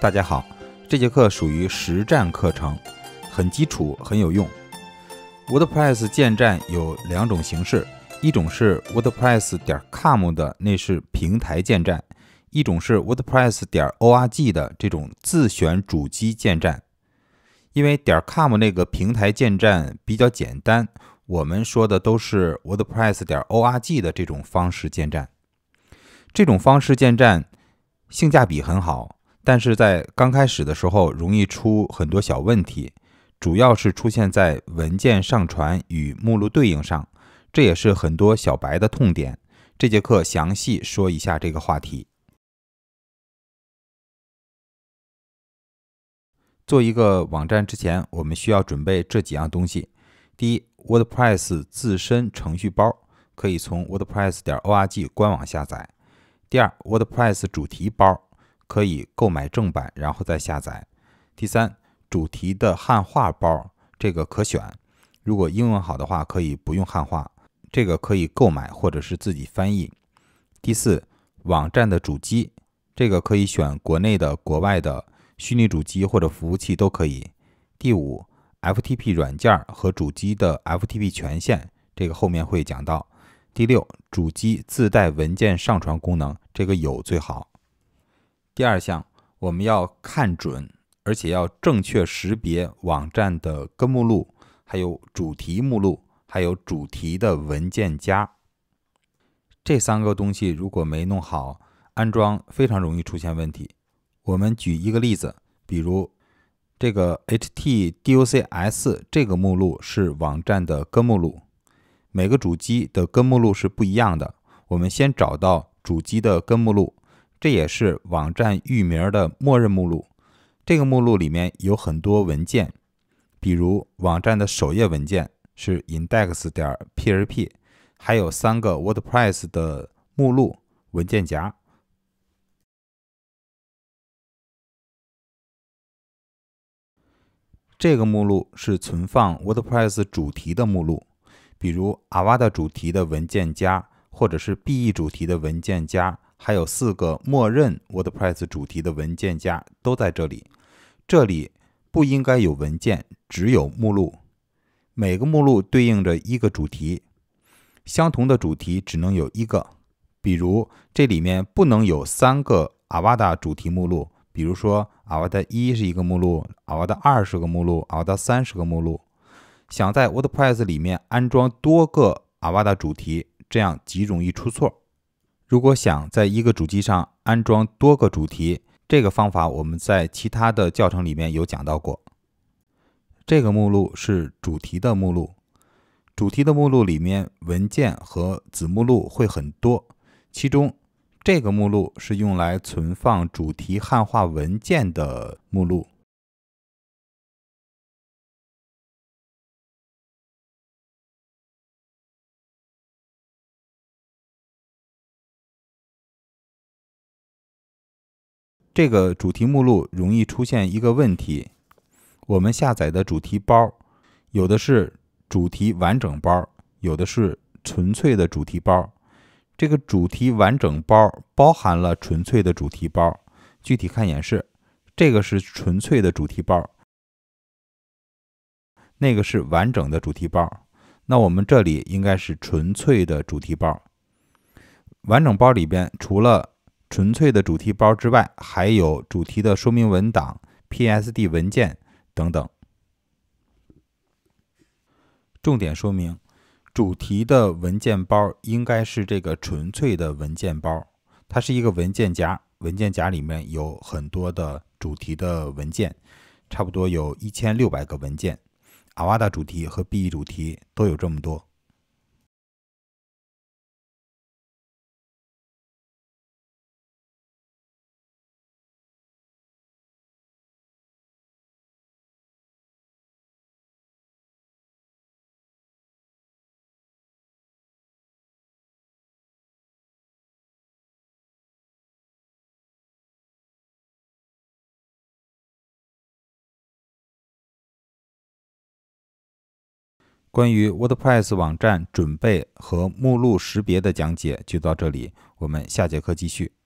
大家好，这节课属于实战课程，很基础，很有用。WordPress 建站有两种形式，一种是 WordPress 点 com 的，那是平台建站；一种是 WordPress 点 org 的这种自选主机建站。因为点 com 那个平台建站比较简单，我们说的都是 WordPress 点 org 的这种方式建站。这种方式建站性价比很好。但是在刚开始的时候，容易出很多小问题，主要是出现在文件上传与目录对应上，这也是很多小白的痛点。这节课详细说一下这个话题。做一个网站之前，我们需要准备这几样东西：第一，WordPress 自身程序包，可以从 WordPress 点 org 官网下载；第二，WordPress 主题包。可以购买正版，然后再下载。第三，主题的汉化包，这个可选。如果英文好的话，可以不用汉化，这个可以购买或者是自己翻译。第四，网站的主机，这个可以选国内的、国外的虚拟主机或者服务器都可以。第五，FTP 软件和主机的 FTP 权限，这个后面会讲到。第六，主机自带文件上传功能，这个有最好。第二项，我们要看准，而且要正确识别网站的根目录，还有主题目录，还有主题的文件夹。这三个东西如果没弄好，安装非常容易出现问题。我们举一个例子，比如这个 h t d u c s 这个目录是网站的根目录，每个主机的根目录是不一样的。我们先找到主机的根目录。这也是网站域名的默认目录。这个目录里面有很多文件，比如网站的首页文件是 index 点 .php，还有三个 WordPress 的目录文件夹。这个目录是存放 WordPress 主题的目录，比如阿瓦的主题的文件夹，或者是 BE 主题的文件夹。还有四个默认 WordPress 主题的文件夹都在这里。这里不应该有文件，只有目录。每个目录对应着一个主题，相同的主题只能有一个。比如这里面不能有三个阿瓦达主题目录，比如说阿瓦达一是一个目录，阿瓦达二是个目录，阿瓦达三是个目录。想在 WordPress 里面安装多个阿瓦达主题，这样极容易出错。如果想在一个主机上安装多个主题，这个方法我们在其他的教程里面有讲到过。这个目录是主题的目录，主题的目录里面文件和子目录会很多，其中这个目录是用来存放主题汉化文件的目录。这个主题目录容易出现一个问题：我们下载的主题包，有的是主题完整包，有的是纯粹的主题包。这个主题完整包包含了纯粹的主题包，具体看演示。这个是纯粹的主题包，那个是完整的主题包。那我们这里应该是纯粹的主题包。完整包里边除了……纯粹的主题包之外，还有主题的说明文档、PSD 文件等等。重点说明，主题的文件包应该是这个纯粹的文件包，它是一个文件夹，文件夹里面有很多的主题的文件，差不多有一千六百个文件。阿瓦达主题和 BE 主题都有这么多。关于 WordPress 网站准备和目录识别的讲解就到这里，我们下节课继续。